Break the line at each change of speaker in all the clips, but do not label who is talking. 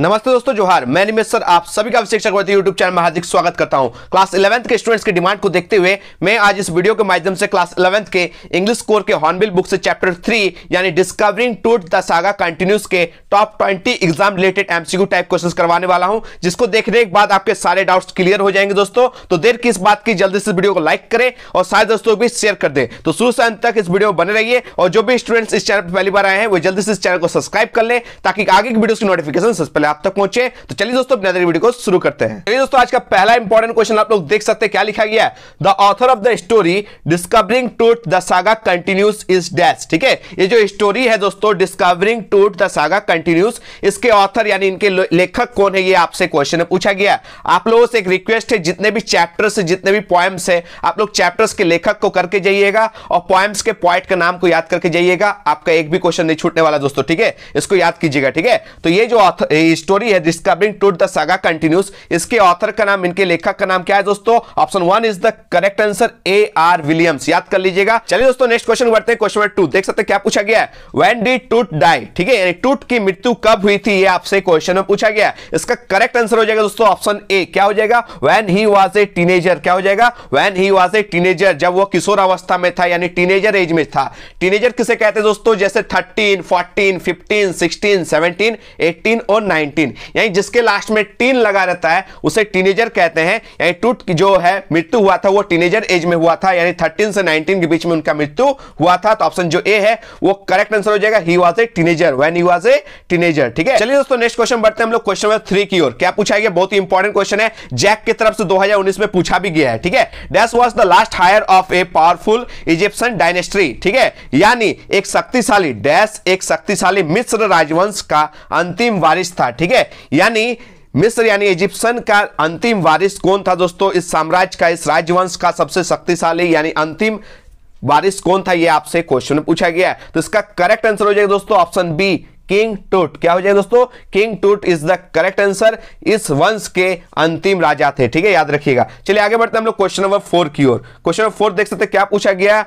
नमस्ते दोस्तों जोहार मैं निमेश सर आप सभी का अभिषेक यूट्यूब चैनल में हार्दिक स्वागत करता हूं क्लास इलेवंथ के स्टूडेंट्स की डिमांड को देखते हुए मैं आज इस वीडियो के माध्यम से क्लास इलेवंथ के इंग्लिश कोर के हॉर्नबिल बुक से चैप्टर थ्री यानी discovering Tut the saga continues के top twenty exam related MCQ type question करवाने वाला हूँ जिसको देखने के बाद आपके सारे डाउट्स क्लियर हो जाएंगे दोस्तों तो देर की इस बात की जल्दी से वीडियो को लाइक करें और सारे दोस्तों को भी शेयर कर दें तो शुरू से अंत तक इस वीडियो में बने रहिए और जो भी स्टूडेंट्स इस चैनल पर पहली बार आए हैं वो जल्दी से इस चैनल को सब्सक्राइब कर लें ताकि आगे की वीडियो की नोटिफिकेशन पहले में आप तक पहुंचे तो चलिए दोस्तों वीडियो को शुरू करते हैं चलिए दोस्तों आज का पहला इंपॉर्टेंट क्वेश्चन आप लोग देख सकते हैं क्या लिखा गया है the author of the story discovering Tut the saga continues is dash ठीक है ये जो स्टोरी है दोस्तों discovering Tut the saga continues इसके ऑथर यानी इनके लेखक कौन है ये आपसे क्वेश्चन पूछा गया आप लोगों से एक रिक्वेस्ट है जितने भी चैप्टर्स जितने भी पोएम्स है आप लोग चैप्टर्स के लेखक को करके जाइएगा और पोएम्स के पॉइंट का नाम को याद करके जाइएगा आपका एक भी क्वेश्चन नहीं छूटने वाला दोस्तों ठीक है इसको याद कीजिएगा ठीक है तो ये जो स्टोरी है discovering Tut the saga continues इसके ऑथर का नाम इनके लेखक का नाम क्या है दोस्तों option one is the correct answer A R Williams याद कर लीजिएगा चलिए दोस्तों नेक्स्ट क्वेश्चन बढ़ते हैं क्वेश्चन नंबर टू देख सकते हैं क्या पूछा गया वेन डी टूट डाई ठीक है टूट की मृत्यु कब हुई थी ये आपसे क्वेश्चन में पूछा गया इसका करेक्ट आंसर हो जाएगा दोस्तों ऑप्शन ए क्या हो जाएगा when he was a teenager क्या हो जाएगा when he was a teenager जब वो किशोर अवस्था में था यानी टीनेजर एज में था टीनेजर किसे कहते हैं दोस्तों जैसे thirteen fourteen fifteen sixteen seventeen eighteen और नाइन नाइनटीन यानी जिसके लास्ट में टीन लगा रहता है उसे टीनेजर कहते हैं यानी टूट जो है मृत्यु हुआ था वो टीनेजर एज में हुआ था यानी थर्टीन से नाइनटीन के बीच में उनका मृत्यु हुआ था तो ऑप्शन जो ए है वो करेक्ट आंसर हो जाएगा he was a teenager when he was a teenager ठीक है चलिए दोस्तों नेक्स्ट क्वेश्चन बढ़ते हैं हम लोग क्वेश्चन नंबर थ्री की ओर क्या पूछा गया बहुत ही इंपॉर्टेंट क्वेश्चन है जैक की तरफ से दो में पूछा भी गया है ठीक है dash was the last heir of a powerful Egyptian dynasty ठीक है यानी एक शक्तिशाली डैश एक शक्तिशाली मिश्र राजवंश का अंतिम वारिश था था ठीक है यानी मिस्र यानी इजिप्शियन का अंतिम वारिस कौन था दोस्तों इस साम्राज्य का इस राजवंश का सबसे शक्तिशाली यानी अंतिम वारिस कौन था ये आपसे क्वेश्चन पूछा गया है तो इसका करेक्ट आंसर हो जाएगा दोस्तों ऑप्शन बी किंग टूट क्या हो जाएगा दोस्तों किंग टूट इज द करेक्ट आंसर इस वंश के अंतिम राजा थे ठीक है याद रखिएगा चलिए आगे बढ़ते हैं हम लोग क्वेश्चन नंबर फोर की ओर क्वेश्चन नंबर फोर देख सकते हैं क्या पूछा गया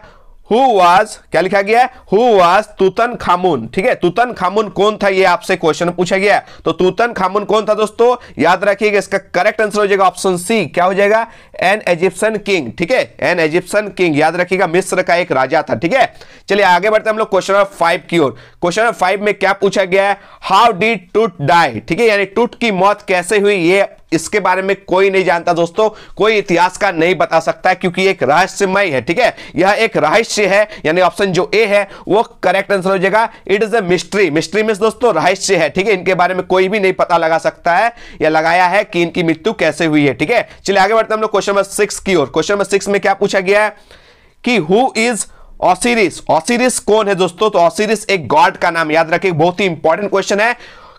हु वाज क्या लिखा गया हु वाज तूतन खामुन ठीक है तूतन खामुन कौन था ये आपसे क्वेश्चन पूछा गया तो तूतन खामुन कौन था दोस्तों याद रखिएगा इसका करेक्ट आंसर हो जाएगा ऑप्शन सी क्या हो जाएगा एन एजिप्सन किंग ठीक है एन एजिप्सन किंग याद रखिएगा मिस्र का एक राजा था ठीक है चलिए आगे बढ़ते हम लोग क्वेश्चन नंबर फाइव की ओर क्वेश्चन नंबर फाइव में क्या पूछा गया है हाउ डिड टूट डाई ठीक है यानी टूट की मौत कैसे हुई ये इसके बारे में कोई नहीं जानता दोस्तों कोई इतिहास का नहीं बता सकता है क्योंकि एक रहस्यमय है ठीक है यह एक रहस्य है यानी ऑप्शन जो ए है वो करेक्ट आंसर हो जाएगा it is a mystery mystery mean दोस्तों रहस्य है ठीक है इनके बारे में कोई भी नहीं पता लगा सकता है या लगाया है कि इनकी मृत्यु कैसे हुई है ठीक है चलिए आगे बढ़ते हम लोग क्वेश्चन नंबर सिक्स की ओर क्वेश्चन नंबर सिक्स में क्या पूछा गया है कि हु इज ऑसिरिस ऑसिरिस कौन है दोस्तों तो ऑसिरिस एक गॉड का नाम याद रखिए बहुत ही इंपॉर्टेंट क्वेश्चन है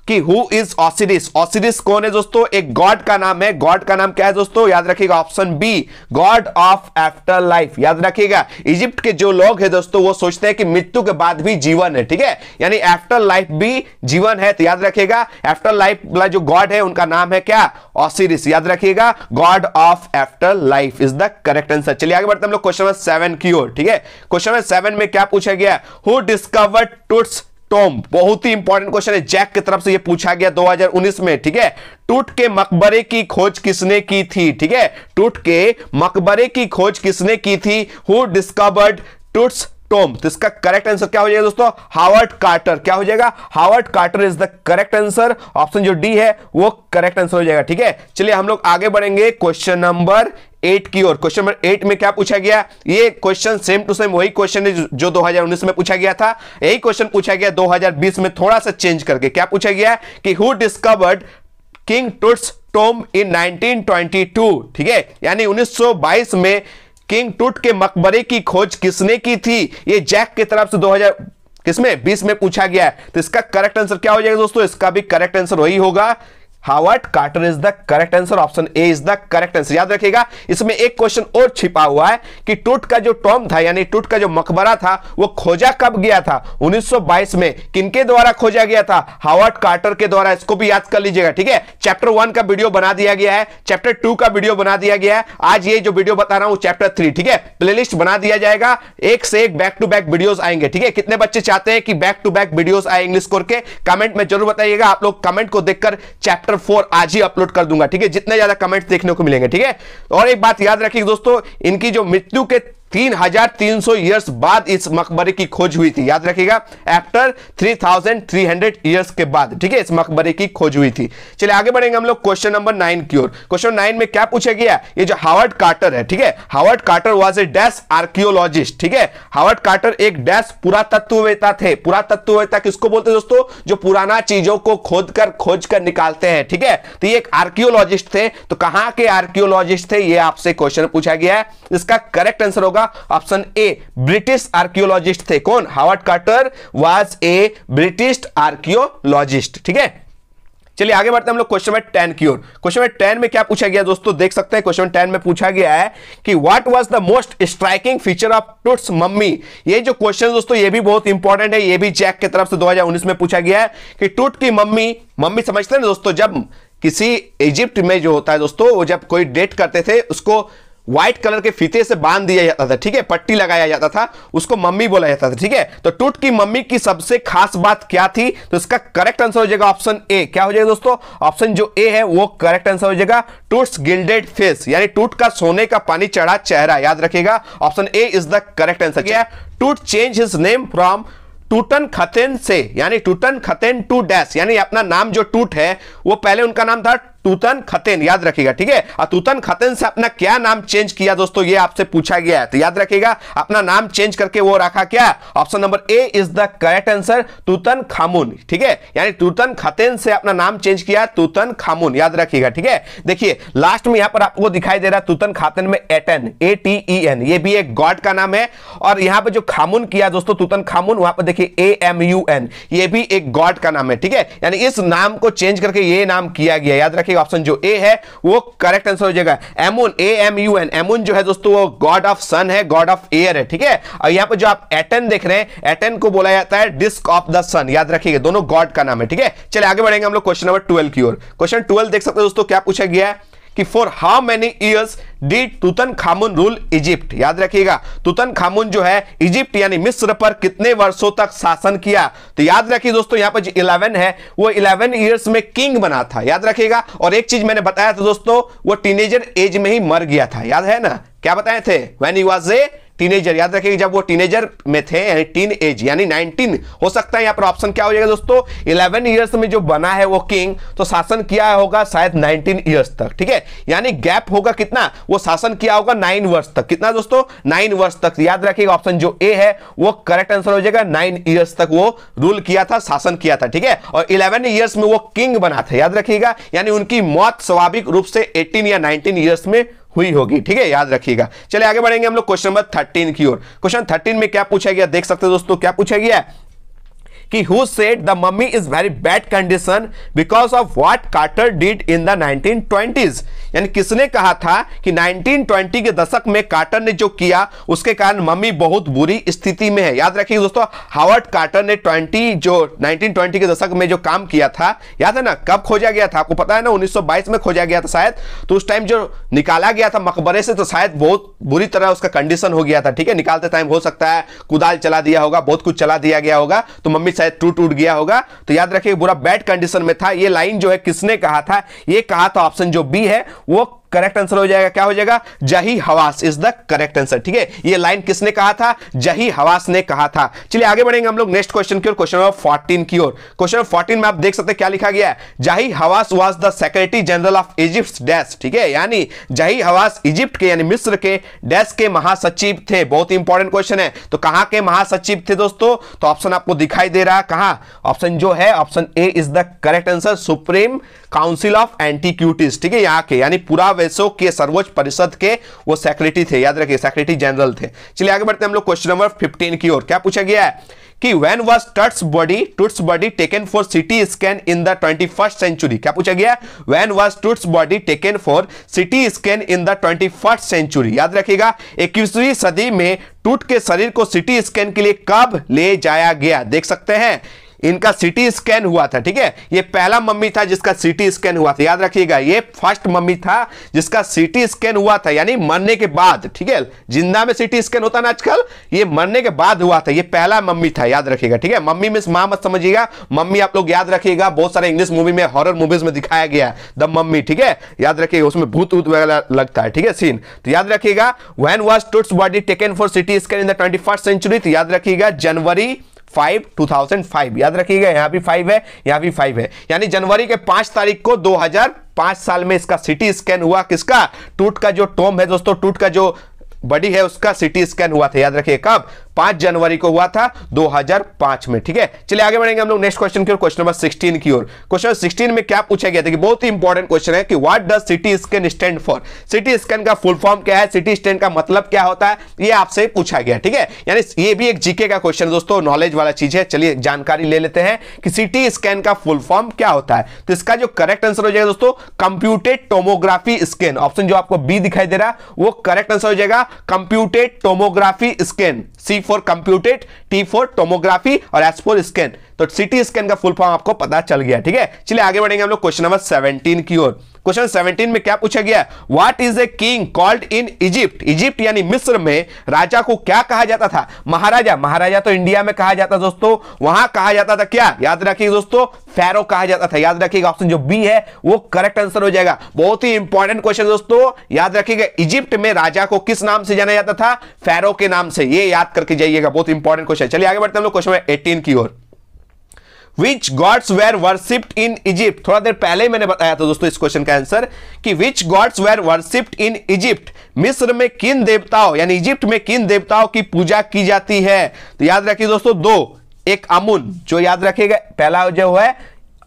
कि हु इज ऑसिडिस ऑसिडिस कौन है दोस्तों एक गॉड का नाम है गॉड का नाम क्या है दोस्तों याद रखिएगा option B god of after life याद रखिएगा इजिप्ट के जो लोग है दोस्तों वो सोचते हैं कि मृत्यु के बाद भी जीवन है ठीक है यानी आफ्टर लाइफ भी जीवन है तो याद रखिएगा आफ्टर लाइफ वाला जो गॉड है उनका नाम है क्या ऑसिडिस याद रखिएगा god of after life is the correct answer चलिए आगे बढ़ते हम लोग क्वेश्चन नंबर सेवन की ओर ठीक है क्वेश्चन नंबर सेवन में क्या पूछा गया हु डिस्कवर्ड टूट्स टॉम्ब बहुत ही इंपॉर्टेंट क्वेश्चन है जैक की तरफ से ये पूछा गया 2019 में ठीक है टूट के मकबरे की खोज किसने की थी ठीक है टूट के मकबरे की खोज किसने की थी हु डिस्कवर्ड टूट्स टोम तो इसका करेक्ट आंसर क्या हो जाएगा दोस्तों हावर्ड कार्टर क्या हो जाएगा Howard Carter is the correct answer option जो डी है वो करेक्ट आंसर हो जाएगा ठीक है चलिए हम लोग आगे बढ़ेंगे क्वेश्चन नंबर एट की ओर क्वेश्चन नंबर एट में क्या पूछा गया ये क्वेश्चन सेम टू सेम वही क्वेश्चन है जो 2019 में पूछा गया था यही क्वेश्चन पूछा गया 2020 में थोड़ा सा चेंज करके क्या पूछा गया कि who discovered King Tut's tomb in 1922 ठीक है यानी 1922 में किंग टूट के मकबरे की खोज किसने की थी ये जैक की तरफ से दो किसमें 20 में पूछा गया है तो इसका करेक्ट आंसर क्या हो जाएगा दोस्तों इसका भी करेक्ट आंसर वही होगा Howard Carter is the correct answer option A is the correct answer याद रखिएगा इसमें एक क्वेश्चन और छिपा हुआ है कि टूट का जो टॉम था यानी टूट का जो मकबरा था वो खोजा कब गया था 1922 में किनके द्वारा खोजा गया था हावर्ट कार्टर के द्वारा इसको भी याद कर लीजिएगा ठीक है चैप्टर वन का वीडियो बना दिया गया है चैप्टर टू का वीडियो बना दिया गया है आज ये जो वीडियो बता रहा हूं चैप्टर थ्री ठीक है प्लेलिस्ट बना दिया जाएगा एक से एक बैक टू बैक वीडियो आएंगे ठीक है कितने बच्चे चाहते हैं कि बैक टू बैक वीडियो आए इंग्लिश कोर के कमेंट में जरूर बताइएगा आप लोग कमेंट को देखकर चैप्टर चैप्टर फोर आज ही अपलोड कर दूंगा ठीक है जितने ज्यादा कमेंट्स देखने को मिलेंगे ठीक है और एक बात याद रखिए दोस्तों इनकी जो मृत्यु के तीन हजार तीन सौ ईयर्स बाद इस मकबरे की खोज हुई थी याद रखिएगा after three thousand three hundred years के बाद ठीक है इस मकबरे की खोज हुई थी चलिए आगे बढ़ेंगे हम लोग क्वेश्चन नंबर नाइन की ओर क्वेश्चन नाइन में क्या पूछा गया ये जो हावर्ड कार्टर है ठीक है Howard Carter was a dash archaeologist ठीक है हावर्ड कार्टर एक डैश पुरातत्ववेता थे पुरातत्ववेता किसको बोलते हैं दोस्तों जो पुराना चीजों को खोद कर खोज कर निकालते हैं ठीक है तो ये एक आर्कियोलॉजिस्ट थे तो कहां के आर्कियोलॉजिस्ट थे ये आपसे क्वेश्चन पूछा गया है इसका करेक्ट आंसर होगा होगा ऑप्शन ए ब्रिटिश आर्कियोलॉजिस्ट थे कौन Howard Carter was a British archaeologist ठीक है चलिए आगे बढ़ते हैं हम लोग क्वेश्चन नंबर टेन की ओर क्वेश्चन नंबर टेन में क्या पूछा गया दोस्तों देख सकते हैं क्वेश्चन टेन में पूछा गया है कि what was the most striking feature of Tut's mummy ये जो क्वेश्चन दोस्तों ये भी बहुत इंपॉर्टेंट है ये भी जैक की तरफ से 2019 में पूछा गया है कि टूट की मम्मी मम्मी समझते हैं दोस्तों जब किसी इजिप्ट में जो होता है दोस्तों वो जब कोई डेट करते थे उसको व्हाइट कलर के फीते से बांध दिया जाता था ठीक है पट्टी लगाया जाता था उसको मम्मी बोला जाता था ठीक है तो टूट की मम्मी की सबसे खास बात क्या थी तो इसका करेक्ट आंसर हो जाएगा ऑप्शन ए क्या हो जाएगा दोस्तों ऑप्शन जो ए है वो करेक्ट आंसर हो जाएगा टूट्स गिल्डेड फेस यानी टूट का सोने का पानी चढ़ा चेहरा याद रखेगा option A is the correct answer क्या Tut change his name from Tutankhaten से यानी टूटन खतेन टू डैश यानी अपना नाम जो टूट है वो पहले उनका नाम था तूतन खतेन याद रखिएगा ठीक है और तुतन खतेन से अपना क्या नाम चेंज किया दोस्तों ये आपसे पूछा गया है तो याद रखिएगा अपना नाम चेंज करके वो रखा क्या option number A is the correct answer Tutankhamun ठीक है यानी तूतन खतेन से अपना नाम चेंज किया तूतन खामुन याद रखिएगा ठीक है देखिए लास्ट में यहां पर आपको दिखाई दे रहा है तुतन खातन में Aten A T E N ये भी एक गॉड का नाम है और यहां पर जो खामुन किया दोस्तों तूतन खामुन वहां पर देखिए ए एम यू एन ये भी एक गॉड का नाम है ठीक है यानी इस नाम को चेंज करके ये नाम किया गया याद रखिए देखिए ऑप्शन जो ए है वो करेक्ट आंसर हो जाएगा Amun A M U N Amun जो है दोस्तों वो गॉड ऑफ सन है गॉड ऑफ एयर है ठीक है और यहां पर जो आप एटन देख रहे हैं एटन को बोला जाता है डिस्क ऑफ द सन याद रखिएगा दोनों गॉड का नाम है ठीक है चलिए आगे बढ़ेंगे हम लोग क्वेश्चन नंबर ट्वेल्व की ओर क्वेश्चन ट्वेल्व देख सकते हैं दोस्तों क्या पूछा गया है कि for how many years did Tutankhamun rule Egypt याद रखिएगा तुतन खामुन जो है इजिप्ट यानी मिस्र पर कितने वर्षों तक शासन किया तो याद रखिए दोस्तों यहां पर जो इलेवन है वो इलेवन ईयर्स में किंग बना था याद रखिएगा और एक चीज मैंने बताया था दोस्तों वो टीनेजर एज में ही मर गया था याद है ना क्या बताए थे when you was a teenager याद रखेंगे जब वो टीनेजर में थे यानी टीन एज यानी 19 हो सकता है यहाँ पर ऑप्शन क्या हो जाएगा दोस्तों 11 इयर्स में जो बना है वो किंग तो शासन किया होगा शायद 19 इयर्स तक ठीक है यानी गैप होगा कितना वो शासन किया होगा नाइन वर्ष तक कितना दोस्तों नाइन वर्ष तक याद रखिएगा ऑप्शन जो ए है वो करेक्ट आंसर हो जाएगा नाइन ईयर्स तक वो रूल किया था शासन किया था ठीक है और इलेवन ईयर्स में वो किंग बना था याद रखिएगा यानी उनकी मौत स्वाभाविक रूप से एटीन या नाइनटीन ईयर्स में हुई होगी ठीक है याद रखिएगा चलिए आगे बढ़ेंगे हम लोग क्वेश्चन नंबर थर्टीन की ओर क्वेश्चन थर्टीन में क्या पूछा गया देख सकते हैं दोस्तों क्या पूछा गया है कि who said the mummy is very bad condition because of what Carter did in the 1920s यानी किसने कहा था कि 1920 के दशक में कार्टर ने जो किया उसके कारण मम्मी बहुत बुरी स्थिति में है याद रखिए दोस्तों हावर्ड कार्टर ने 20 जो 1920 के दशक में जो काम किया था याद है ना कब खोजा गया था आपको पता है ना 1922 में खोजा गया था शायद तो उस टाइम जो निकाला गया था मकबरे से तो शायद बहुत बुरी तरह उसका कंडीशन हो गया था ठीक है निकालते टाइम हो सकता है कुदाल चला दिया होगा बहुत कुछ चला दिया गया होगा तो मम्मी शायद टूट टूट गया होगा तो याद रखिए बुरा बैड कंडीशन में था ये लाइन जो है किसने कहा था ये कहा था ऑप्शन जो बी है वो करेक्ट आंसर हो जाएगा क्या हो जाएगा Zahi Hawass is the correct answer ठीक है ये लाइन किसने कहा था जही हवास ने कहा था चलिए आगे बढ़ेंगे हम लोग नेक्स्ट क्वेश्चन की ओर क्वेश्चन नंबर 14 की ओर क्वेश्चन नंबर 14 में आप देख सकते हैं क्या लिखा गया है Zahi Hawass was the secretary general of Egypt dash ठीक है यानी जही हवास इजिप्ट के यानी मिस्र के डैश के महासचिव थे बहुत इंपॉर्टेंट क्वेश्चन है तो कहां के महासचिव थे दोस्तों तो ऑप्शन आपको दिखाई दे रहा कहां ऑप्शन जो है option A is the correct answer Supreme Council of Antiquities ठीक है यहाँ के यानी पूरा वैसो के सर्वोच्च परिषद के वो सेक्रेटरी थे याद रखिए सेक्रेटरी जनरल थे चलिए आगे बढ़ते हैं हम लोग क्वेश्चन नंबर फिफ्टीन की ओर क्या पूछा गया है कि when was Tut's body Tut's body taken for CT scan in the twenty first century क्या पूछा गया when was Tut's body taken for CT scan in the twenty first century याद रखिएगा इक्कीसवीं सदी में टूट के शरीर को सिटी स्कैन के लिए कब ले जाया गया देख सकते हैं इनका सिटी स्कैन हुआ था ठीक है ये पहला मम्मी था जिसका सिटी स्कैन हुआ था याद रखिएगा ये फर्स्ट मम्मी था जिसका सिटी स्कैन हुआ था यानी मरने के बाद ठीक है जिंदा में सिटी स्कैन होता ना आजकल ये मरने के बाद हुआ था ये पहला मम्मी था याद रखिएगा ठीक है मम्मी मिस मां मत समझिएगा मम्मी आप लोग याद रखिएगा बहुत सारे इंग्लिश मूवी में हॉरर मूवीज में दिखाया गया द मम्मी ठीक है याद रखिएगा उसमें भूत ऊत वगैरह लगता है ठीक है सीन तो याद रखिएगा when was Tut's body taken for CT scan in the 21st century तो याद रखिएगा January five two thousand five याद रखिएगा यहां भी फाइव है यहां भी फाइव है यानी जनवरी के पांच तारीख को दो हजार पांच साल में इसका सिटी स्कैन हुआ किसका टूट का जो टोम है दोस्तों टूट का जो बडी है उसका सिटी स्कैन हुआ था याद रखिए कब पांच जनवरी को हुआ था 2005 में ठीक है चलिए आगे बढ़ेंगे हम लोग नेक्स्ट क्वेश्चन की ओर क्वेश्चन नंबर 16 की ओर क्वेश्चन नंबर सिक्सटीन में क्या पूछा गया था कि बहुत ही इंपॉर्टेंट क्वेश्चन है कि what does CT scan stand for CT scan का फुल फॉर्म क्या है सिटी स्टैंड का मतलब क्या होता है ये आपसे पूछा गया ठीक है यानी ये भी एक जीके का क्वेश्चन है दोस्तों नॉलेज वाला चीज है चलिए जानकारी ले लेते हैं कि सिटी स्कैन का फुल फॉर्म क्या होता है तो इसका जो करेक्ट आंसर हो जाएगा दोस्तों कंप्यूटेड टोमोग्राफी स्कैन ऑप्शन जो आपको बी दिखाई दे रहा है वो करेक्ट आंसर हो जाएगा computed tomography scan C for computed T for tomography और एस फॉर स्कैन तो सिटी स्कैन का फुल फॉर्म आपको पता चल गया ठीक है चलिए आगे बढ़ेंगे हम लोग क्वेश्चन नंबर सेवनटीन की ओर क्वेश्चन 17 में क्या पूछा गया what is a king called in Egypt Egypt यानी मिस्र में राजा को क्या कहा जाता था महाराजा महाराजा तो इंडिया में कहा जाता दोस्तों वहां कहा जाता था क्या याद रखिए दोस्तों फैरो कहा जाता था याद रखिएगा ऑप्शन जो बी है वो करेक्ट आंसर हो जाएगा बहुत ही इंपॉर्टेंट क्वेश्चन दोस्तों याद रखिएगा इजिप्ट में राजा को किस नाम से जाना जाता था फैरो के नाम से ये याद करके जाइएगा बहुत इंपॉर्टेंट क्वेश्चन चलिए आगे बढ़ते हम लोग क्वेश्चन एटीन की ओर which gods were worshipped in Egypt थोड़ा देर पहले मैंने बताया था दोस्तों इस क्वेश्चन का आंसर कि which gods were worshipped in Egypt मिस्र में किन देवताओं यानी इजिप्ट में किन देवताओं की पूजा की जाती है तो याद रखिए दोस्तों दो एक अमुन जो याद रखेगा पहला जो है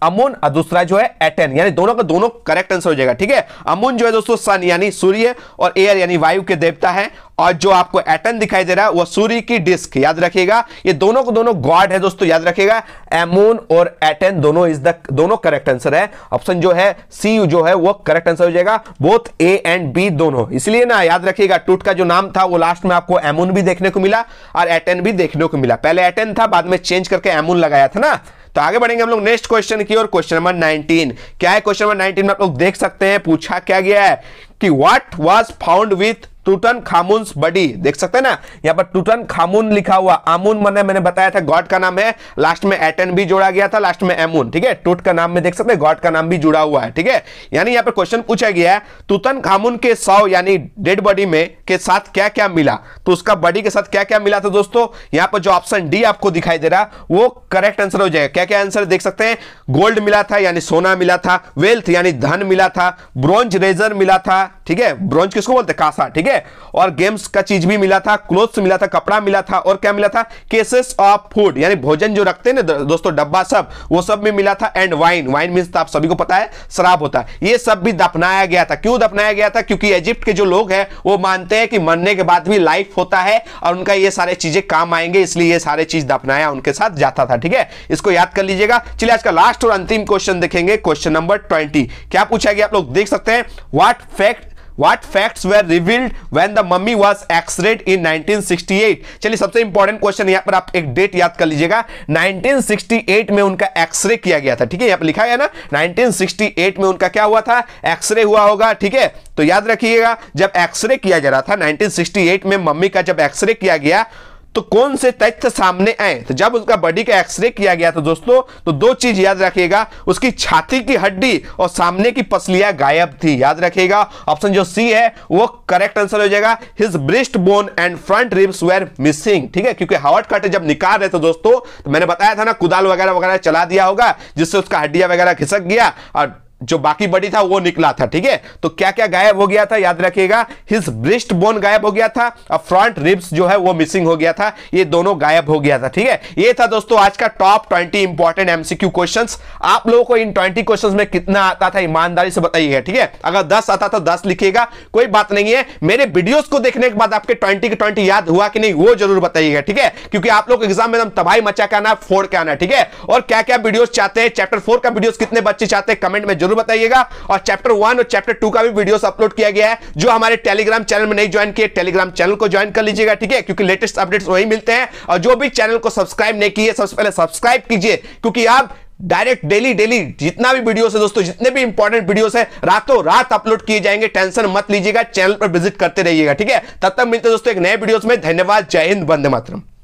अमोन और दूसरा जो है एटेन यानी दोनों का दोनों करेक्ट आंसर हो जाएगा ठीक है अमोन जो है दोस्तों सन यानी सूर्य और एयर यानी वायु के देवता है और जो आपको एटन दिखाई दे रहा है वह सूर्य की डिस्क याद रखिएगा ये दोनों को दोनों गॉड है दोस्तों याद रखिएगा एमोन और एटन दोनों इज द दोनों करेक्ट आंसर है ऑप्शन जो है सी जो है वो करेक्ट आंसर हो जाएगा बोथ ए एंड बी दोनों इसलिए ना याद रखिएगा टूट का जो नाम था वो लास्ट में आपको एमोन भी देखने को मिला और एटन भी देखने को मिला पहले एटन था बाद में चेंज करके एमोन लगाया था ना तो आगे बढ़ेंगे हम लोग नेक्स्ट क्वेश्चन की और क्वेश्चन नंबर 19 क्या है क्वेश्चन नंबर 19 में आप लोग देख सकते हैं पूछा क्या गया है कि what was found with Tutankhamun body देख सकते हैं ना यहाँ पर टूटन खामुन लिखा हुआ आमुन मैंने मैंने बताया था गॉड का नाम है लास्ट में एटन भी जोड़ा गया था लास्ट में एमुन ठीक है टूट का नाम में देख सकते हैं गॉड का नाम भी जुड़ा हुआ है ठीक है यानी यहाँ पर क्वेश्चन पूछा गया है तुतन खामुन के सौ यानी डेड बॉडी में के साथ क्या क्या मिला तो उसका बॉडी के साथ क्या क्या मिला था दोस्तों यहाँ पर जो ऑप्शन डी आपको दिखाई दे रहा वो करेक्ट आंसर हो जाएगा क्या क्या आंसर देख सकते हैं गोल्ड मिला था यानी सोना मिला था वेल्थ यानी धन मिला था ब्रॉन्ज रेजर मिला था ठीक है ब्रॉन्ज किसको बोलते कासा ठीक है है और गेम्स का चीज भी मिला था क्लोथ्स मिला था कपड़ा मिला था और क्या मिला था केसेस ऑफ फूड यानी भोजन जो रखते हैं ना दोस्तों डब्बा सब वो सब भी मिला था एंड वाइन वाइन मीन आप सभी को पता है शराब होता है ये सब भी दफनाया गया था क्यों दफनाया गया था क्योंकि इजिप्ट के जो लोग हैं वो मानते हैं कि मरने के बाद भी लाइफ होता है और उनका ये सारे चीजें काम आएंगे इसलिए ये सारे चीज दफनाया उनके साथ जाता था ठीक है इसको याद कर लीजिएगा चलिए आज का लास्ट और अंतिम क्वेश्चन देखेंगे क्वेश्चन नंबर ट्वेंटी क्या पूछा गया आप लोग देख सकते हैं what fact What facts were revealed when the mummy was x-rayed in 1968? चलिए सबसे इंपॉर्टेंट क्वेश्चन यहाँ पर आप एक डेट याद कर लीजिएगा 1968 में उनका एक्सरे किया गया था ठीक है यहाँ पर लिखा गया ना 1968 में उनका क्या हुआ था एक्सरे हुआ होगा ठीक है तो याद रखिएगा जब एक्सरे किया जा रहा था 1968 में मम्मी का जब एक्सरे किया गया तो कौन से तथ्य सामने आए तो जब उसका बॉडी का एक्सरे किया गया तो दोस्तों तो दो चीज याद रखिएगा उसकी छाती की हड्डी और सामने की पसलियां गायब थी याद रखिएगा ऑप्शन जो सी है वो करेक्ट आंसर हो जाएगा his breast bone and front ribs were missing ठीक है क्योंकि हार्ट काटे जब निकाल रहे थे दोस्तों तो मैंने बताया था ना कुदाल वगैरह वगैरह चला दिया होगा जिससे उसका हड्डिया वगैरह खिसक गया और जो बाकी बॉडी था वो निकला था ठीक है तो क्या क्या गायब हो गया था याद रखिएगा हिज ब्रिस्ट बोन गायब हो गया था और फ्रंट रिब्स जो है वो मिसिंग हो गया था ये दोनों गायब हो गया था ठीक है ये था दोस्तों आज का top twenty important MCQ question आप लोगों को इन ट्वेंटी क्वेश्चन में कितना आता था ईमानदारी से बताइएगा ठीक है अगर दस आता था तो दस लिखिएगा कोई बात नहीं है मेरे वीडियो को देखने के बाद आपके ट्वेंटी के ट्वेंटी याद हुआ कि नहीं वो जरूर बताइएगा ठीक है क्योंकि आप लोग एग्जाम में तबाही मचा के आना फोड़ के आना ठीक है और क्या क्या वीडियो चाहते हैं चैप्टर फोर का वीडियो कितने बच्चे चाहते हैं कमेंट में जरूर जरूर बताइएगा और चैप्टर वन और चैप्टर टू का भी वीडियो अपलोड किया गया है जो हमारे टेलीग्राम चैनल में नहीं ज्वाइन किए टेलीग्राम चैनल को ज्वाइन कर लीजिएगा ठीक है क्योंकि लेटेस्ट अपडेट्स वही मिलते हैं और जो भी चैनल को सब्सक्राइब नहीं किए सबसे पहले सब्सक्राइब कीजिए क्योंकि आप डायरेक्ट डेली डेली जितना भी वीडियोस है दोस्तों जितने भी इंपॉर्टेंट वीडियोस है रातों रात अपलोड किए जाएंगे टेंशन मत लीजिएगा चैनल पर विजिट करते रहिएगा ठीक है तब तक मिलते हैं दोस्तों एक नए वीडियोस में धन्यवाद जय हिंद वंदे मातरम